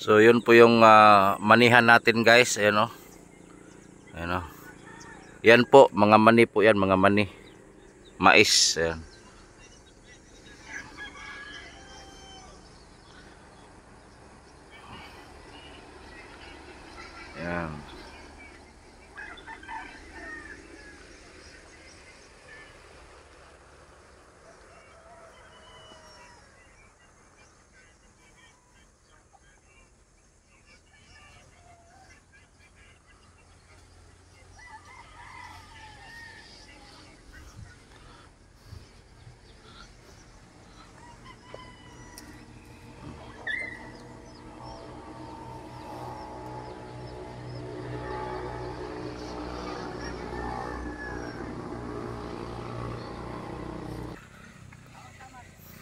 So yun po yung uh, manihan natin guys, ayan oh. Ayan oh. Yan po, mga mani po yan, mga mani. Mais, ayan. Ayan.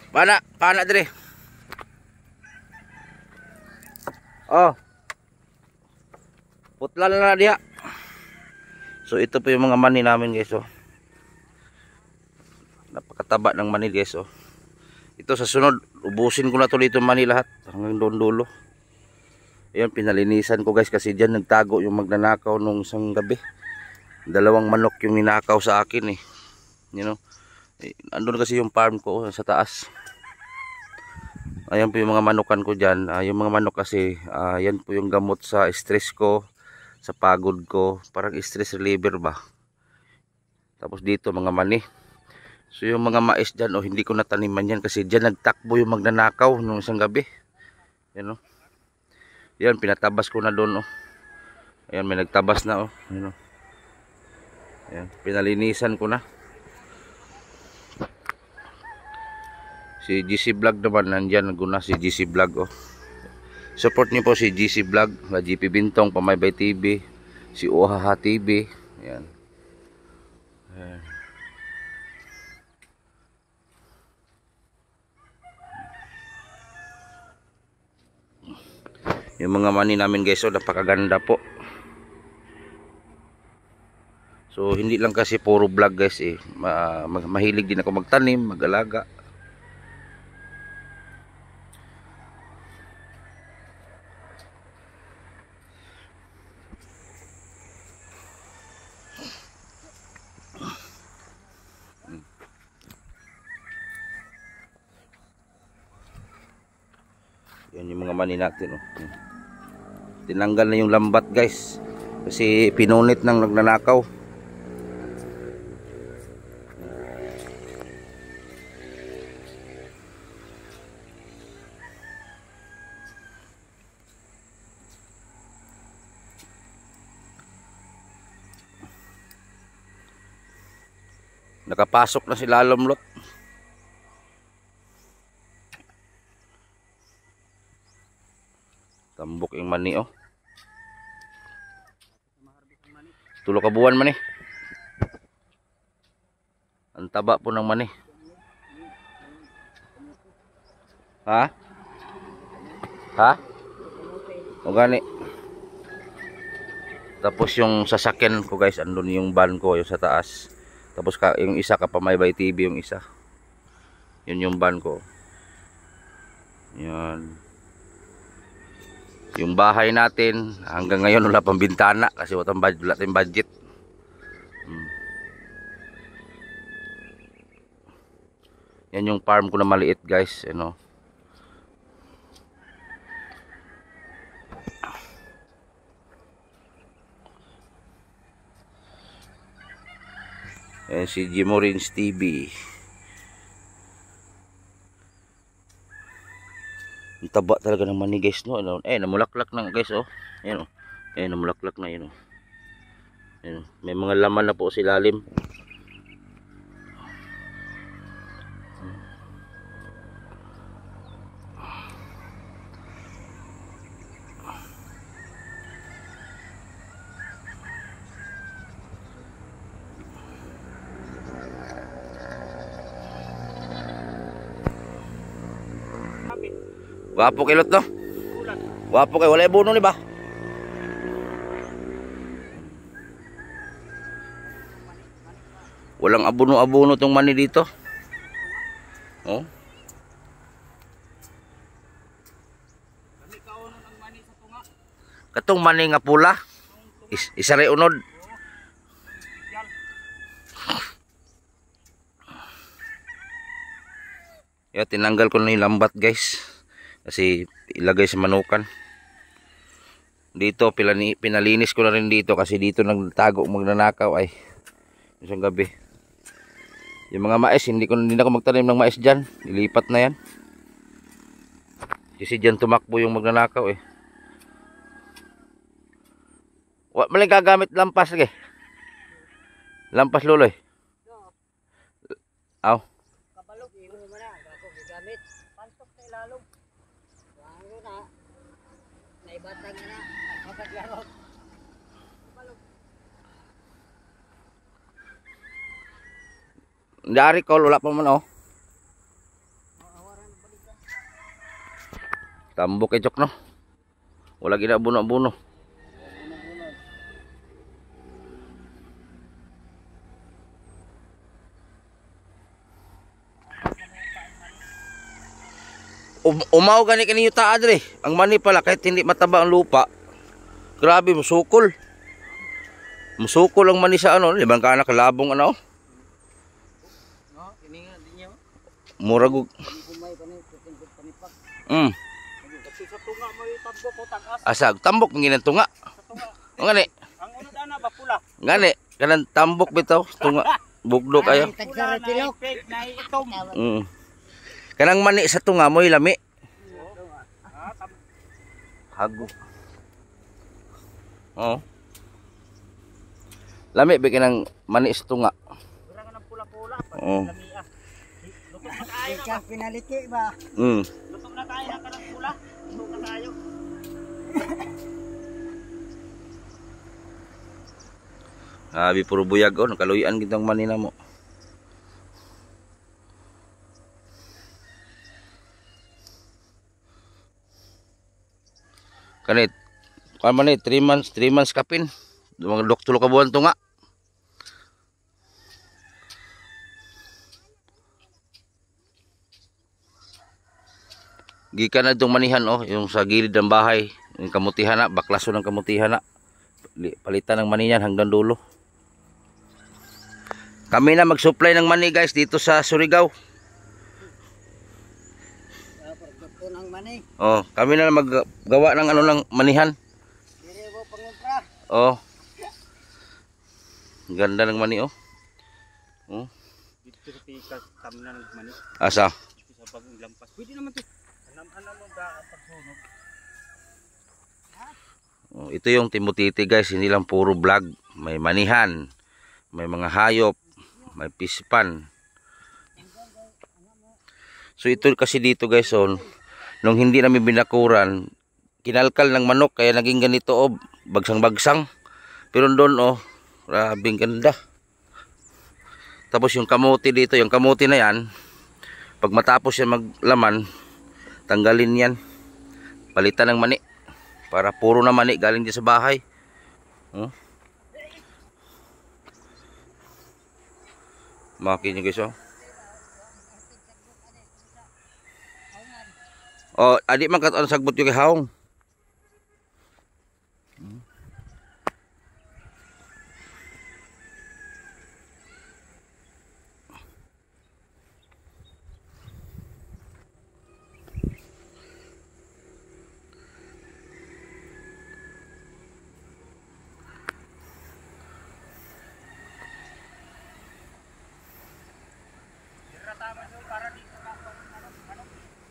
Pana, pana dire. Oh. Putla na, na diha. So ito po yung mga mani namin guys oh. Napakataba ng mani guys oh. Ito sa sunod, ubusin ko na to dito mani lahat hanggang doon dulo. Ayun pinalinisan ko guys kasi diyan nagtago yung magnanakaw nung isang gabi. Dalawang manok yung ninakaw sa akin eh. You know. Eh, andun kasi yung farm ko oh, sa taas ayan po yung mga manukan ko dyan uh, yung mga manok kasi uh, yan po yung gamot sa stress ko sa pagod ko parang stress reliever ba tapos dito mga mani so yung mga mais dyan oh, hindi ko nataniman yan kasi dyan nagtakbo yung magnanakaw nung isang gabi yan oh. yan pinatabas ko na doon oh. ayan may nagtabas na oh. yan, oh. ayan, pinalinisan ko na si GC Vlog naman nandyan naguna si GC Vlog oh. support niyo po si GC Vlog la GP Bintong Pamaybay TV si Ohaha TV yan Ayan. yung mga mani namin guys oh napakaganda po so hindi lang kasi puro vlog guys eh ma mahilig din ako magtanim magalaga ani natin oh. tinanggal na yung lambat guys kasi pinunit ng nagnanakaw nakapasok na si Lalomlot mani oh. Tulo ka buwan mani. Ang taba po ng mani. Ha? Ha? O gani. Tapos yung sasakyan ko guys, andun yung van ko yung sa taas. Tapos ka, yung isa kapamaybay TV yung isa. Yun yung van ko. Yun yung bahay natin hanggang ngayon wala pang bintana kasi wala tayong budget hmm. yan yung farm ko na maliit guys you know And si Jimorins TV. Ang taba talaga ng mani guys no. Ayun, Eh namulaklak na guys oh. Ayun oh. Eh namulaklak na yun oh. Ayun, may mga laman na po si lalim. Wapo kilot no? Wapo kay wala buno ni ba? Walang abuno-abuno tong mani dito. Oh. Katong mani nga pula. Is isa ray unod. Ya tinanggal ko na yung lambat guys kasi ilagay sa manukan dito pinalinis ko na rin dito kasi dito nagtago magnanakaw ay isang gabi yung mga mais hindi ko hindi na ako magtanim ng mais dyan ilipat na yan kasi dyan tumakbo yung magnanakaw eh maling gagamit lampas lagi lampas luloy aw dari kau lulap pemeno oh. tambuk ejok no ulah kita bunuh bunuh um, umaw gani kaniyo ta adre. Ang mani pala kahit hindi mataba ang lupa. Grabe musukol. Musukol ang mani sa ano, libang kana kalabong ano. No, kini nga dinyo. Oh. Murag ug. Mm. Asag tambok ng ginantunga. Ngani. Ang una dana ba pula? Ngani, kanang tambok bitaw tunga. Bugdok ayo. Mm. Kanang mani sa tunga mo lami. Hago. Oh. Lami ba kanang mani sa tunga? pula-pula pa. Oh. Ikaw pinaliki ba? Mm. Lutong na kanang pula. Lutong tayo. Abi puro buyag oh, nakaluyan gitong manina mo. kanit kan man 3 months 3 months kapin mga doktor ka buwan to nga gikan na itong manihan oh yung sa gilid ng bahay yung kamutihan na baklaso ng kamutihan na palitan ng mani hanggang dulo kami na mag-supply ng mani guys dito sa Surigao mani. Oh, kami na maggawa ng ano ng manihan. Dili ko pangumpra. Oh. Ganda ng mani oh. Oh. Dito sa kami na ng mani. Asa? Dito sa bagong lampas. Pwede naman 'to. Anam-anam mo ba pagsunog? Oh, ito yung timotiti guys, hindi lang puro vlog. May manihan, may mga hayop, may pisipan. So ito kasi dito guys, on, oh nung hindi namin binakuran kinalkal ng manok kaya naging ganito oh bagsang bagsang pero doon oh grabing ganda tapos yung kamote dito yung kamote na yan pag matapos yan maglaman tanggalin yan palitan ng mani para puro na mani galing din sa bahay oh. Hmm? makin nyo guys oh Oh, adik man kataan sagbut yung haong.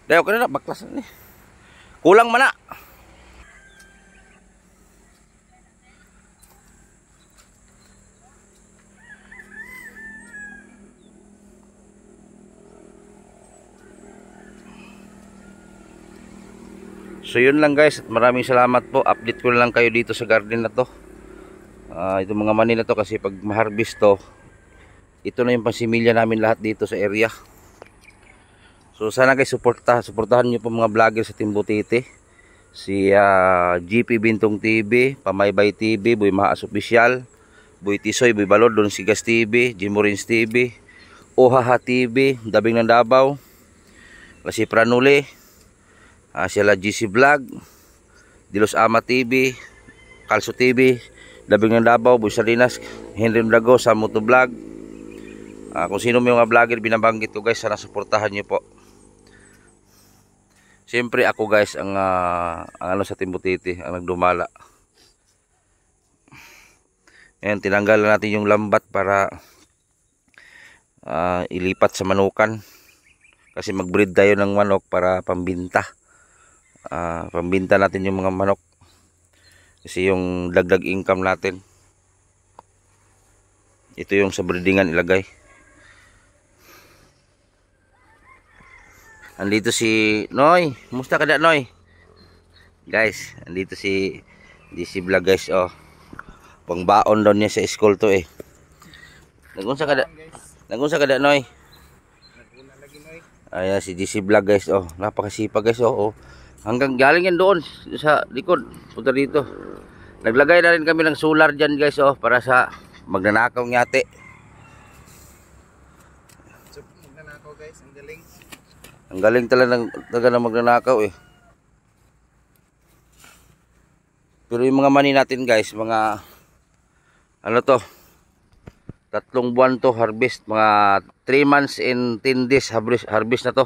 Dayo ko na baklas ni. Kulang mana. So yun lang guys, maraming salamat po. Update ko lang kayo dito sa garden na to. Uh, ito mga manin na to kasi pag ma-harvest to, ito na yung pasimilya namin lahat dito sa area. So sana guys suporta, suportahan niyo po mga vlogger sa Timbutiti. Si uh, ah, GP Bintong TV, Pamaybay TV, Boy Mahas Official, Boy Tisoy, Boy Balod, Don Sigas TV, Jimorins TV, Ohaha TV, Dabing ng Dabaw, Lasi Pranuli, uh, ah, sila GC Vlog, Dilos Ama TV, Kalso TV, Dabing ng Dabaw, Boy Salinas, Henry Mdago, Samuto Vlog. Uh, ah, kung sino may mga vlogger binabanggit ko guys, sana suportahan niyo po. Siyempre ako guys ang, uh, ang ano sa timbutiti ang nagdumala. Ayan, tinanggalan natin yung lambat para uh, ilipat sa manukan. Kasi mag-breed tayo ng manok para pambinta. Uh, pambinta natin yung mga manok. Kasi yung dagdag income natin. Ito yung sa breedingan ilagay. andito si Noy musta ka da Noy guys andito si DC vlog guys oh pangbaon daw niya sa school to eh nagunsa ka da nagunsa ka da Noy Ayan si DC Vlog guys oh. Napakasipag guys oh, oh. Hanggang galing yan doon sa likod. Punta dito. Naglagay na rin kami ng solar dyan guys oh para sa magnanakaw ng ate. Ang galing talaga ng, talaga ng magnanakaw eh. Pero yung mga mani natin guys, mga ano to? Tatlong buwan to harvest, mga 3 months and 10 days harvest, harvest na to.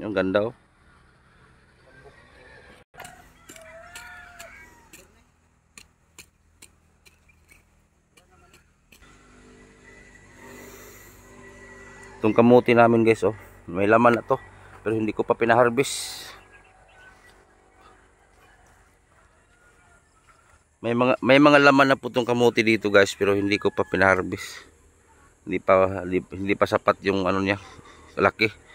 Yung ganda oh. Itong kamuti namin guys oh may laman na to pero hindi ko pa pinaharvest may mga may mga laman na putong tong kamote dito guys pero hindi ko pa pinaharvest hindi pa hindi, hindi pa sapat yung ano niya laki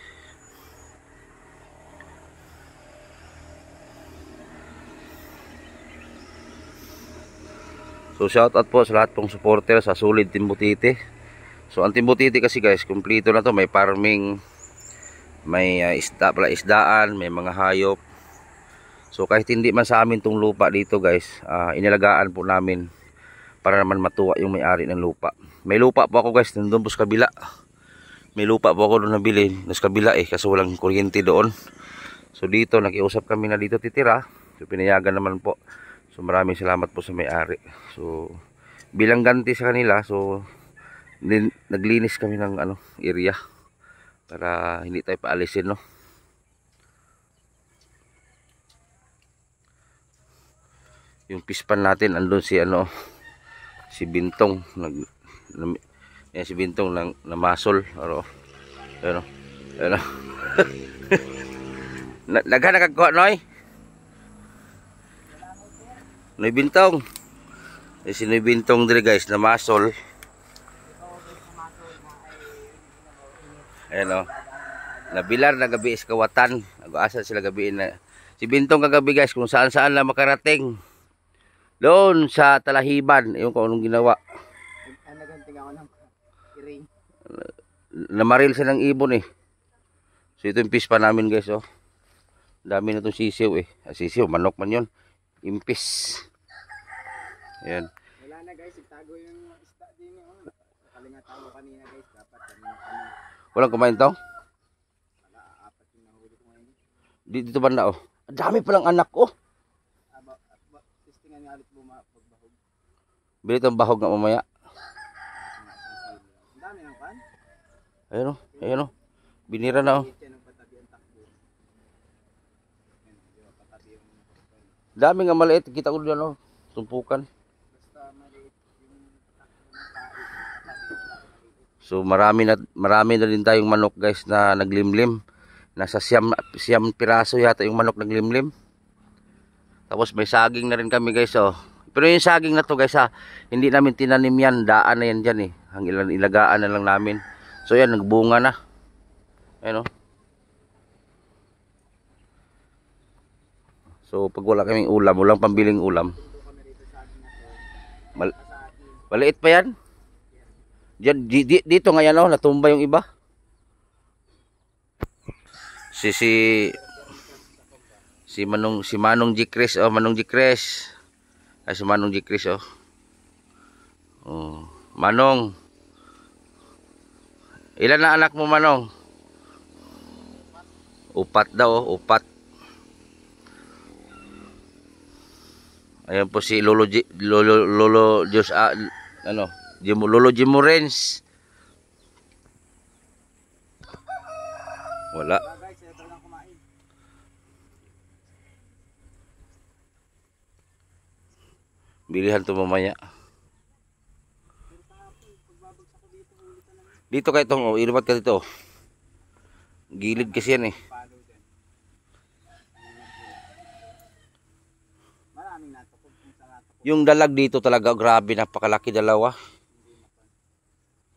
So shout out po sa lahat pong supporter sa sulid Timbutiti. So ang Timbutiti kasi guys, kumpleto na to, may farming may uh, isda, pala isdaan, may mga hayop. So kahit hindi man sa amin tong lupa dito guys, uh, inalagaan po namin para naman matuwa yung may-ari ng lupa. May lupa po ako guys, nandun po sa kabila. May lupa po ako doon nabili, sa kabila eh, kasi walang kuryente doon. So dito, nakiusap kami na dito titira. So pinayagan naman po. So maraming salamat po sa may-ari. So bilang ganti sa kanila, so naglinis kami ng ano, area para hindi tayo paalisin no yung pispan natin andun si ano si Bintong nag yan eh, si Bintong nang namasol pero pero ano, pero ano. naghanap kag kuha noy Noy Bintong eh, si Noy Bintong dire guys namasol Ayan o. Oh. Nabilar na gabi is kawatan. Nag-asa sila gabi na. Si Bintong kagabi guys kung saan saan lang makarating. Doon sa Talahiban. Yung kung anong ginawa. Naganting ako ng iring. Namaril siya ng ibon eh. So ito yung peace pa namin guys oh. Dami na itong sisiw eh. Ah, sisiw, manok man yun. Impis. Ayan. Wala na guys, itago yung isda din yun. Oh. Kalingatawa kanina guys, dapat kanina kanina. Walang kumain tao? Di, dito banda oh. Ang dami palang anak oh. Bili itong bahog na mamaya. Ayan o, oh. ayan o. Oh. Binira na o. Oh. Dami nga maliit. Kita ko dyan o. Tumpukan. So marami na marami na din tayong manok guys na naglimlim. Nasa siyam siyam piraso yata yung manok naglimlim. Tapos may saging na rin kami guys oh. Pero yung saging na to guys ha, hindi namin tinanim yan, daan na yan diyan eh. Ang ilan ilagaan na lang namin. So yan nagbunga na. Ayun oh. So pag wala kaming ulam, walang pambiling ulam. Mal Maliit pa yan? Diyan, di, di, dito ngayon oh, natumba yung iba. Si si si Manong si Manong Jicres oh, Manong Jicres. Ay si Manong Jicres oh. Oh, Manong. Ilan na anak mo, Manong? Upat daw, oh, upat. Ayan po si Lolo Lolo Lolo Diyos ah, ano, Jimo, Lolo Jimo Renz. Wala. Bilihan to mamaya. Dito kay tong oh, ilipat ka dito. Gilid kasi yan eh. Yung dalag dito talaga, grabe, napakalaki dalawa.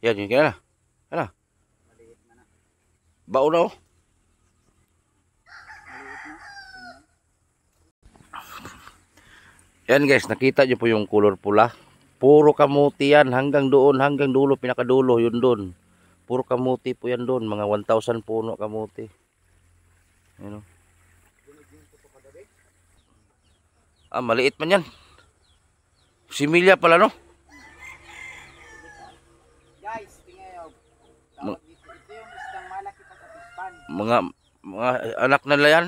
Yan, yun kaya na. Kaya na. Baon na oh. Yan guys, nakita nyo po yung color pula. Puro kamuti yan hanggang doon, hanggang dulo, pinakadulo, yun doon. Puro kamuti po yan doon, mga 1,000 puno kamuti. Yan o. Oh. Ah, maliit man yan. Similya pala no? mga mga anak nila yan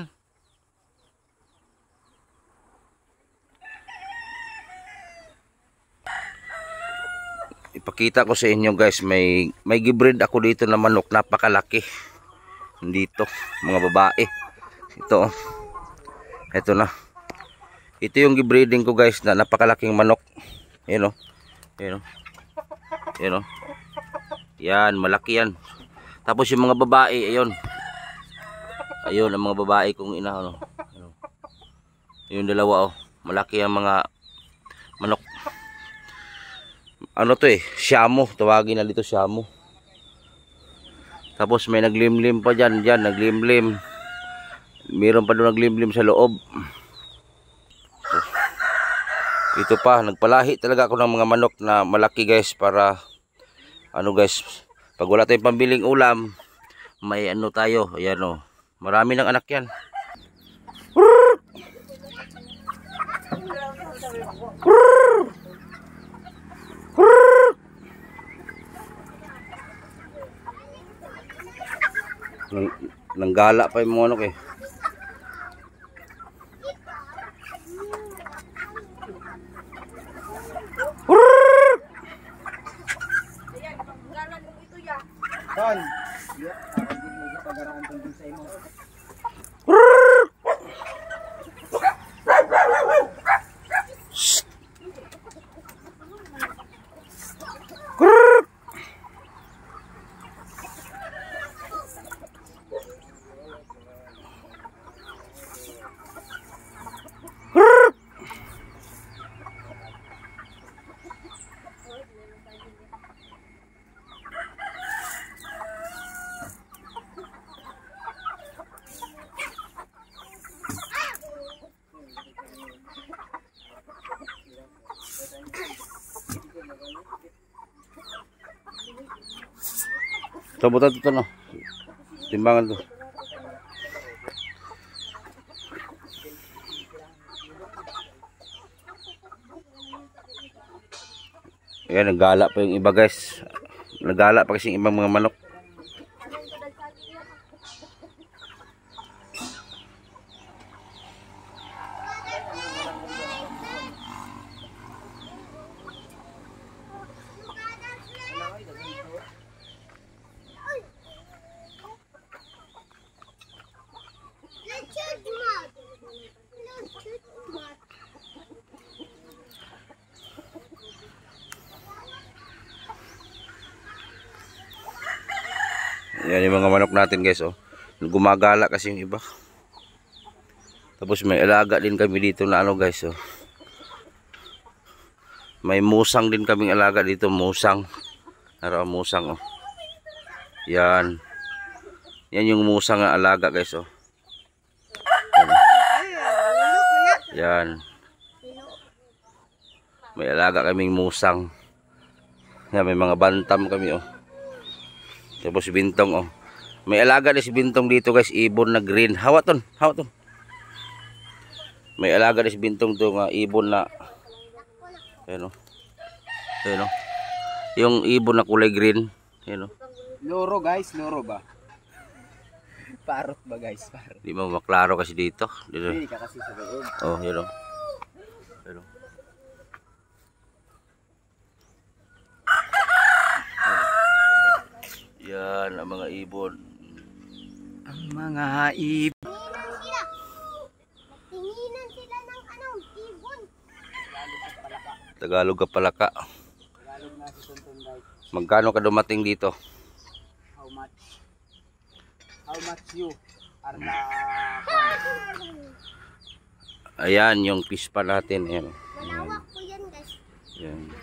ipakita ko sa inyo guys may may gibreed ako dito na manok napakalaki dito mga babae ito oh. ito na ito yung gibreeding ko guys na napakalaking manok ayun oh ayun oh ayun oh yan malaki yan tapos yung mga babae ayun ayun ang mga babae kong ina ano. yung dalawa oh malaki ang mga manok ano to eh Siamo, tawagin na dito syamo tapos may naglimlim pa diyan, diyan naglimlim meron pa doon naglimlim sa loob ito pa nagpalahi talaga ako ng mga manok na malaki guys para ano guys pag wala tayong pambiling ulam may ano tayo ayan o oh. Marami ng anak yan. Nang, nanggala pa yung monok eh. Done. Tabutan ito no. Timbangan to. Ayan, nagala pa yung iba guys. Nagala pa kasi yung ibang mga manok. Yan yung mga manok natin guys oh. Gumagala kasi yung iba. Tapos may alaga din kami dito na ano guys oh. May musang din kaming alaga dito, musang. Araw musang oh. Yan. Yan yung musang na alaga guys oh. Yan. Yan. May alaga kaming musang. Yan, may mga bantam kami oh. Tapos si Bintong oh. May alaga ni si Bintong dito guys, ibon na green. Hawat ton, hawat ton. May alaga ni si Bintong to nga ibon na Ayun oh. Ayun oh. Yung ibon na kulay green. Ayun oh. Loro guys, loro ba? Parot ba guys? Parot. Di ba maklaro kasi dito? Dito. Hindi kasi sa Oh, yun oh. Yan ang mga ibon. Ang mga ibon. Tinginan sila. Tinginan sila ng ano, ibon. Tagalog ka Tagalog na si Tontonday. Magkano ka dumating dito? How much? How much you are the... Ayan, yung pispa natin. Ayan. Malawak po yan guys. Ayan.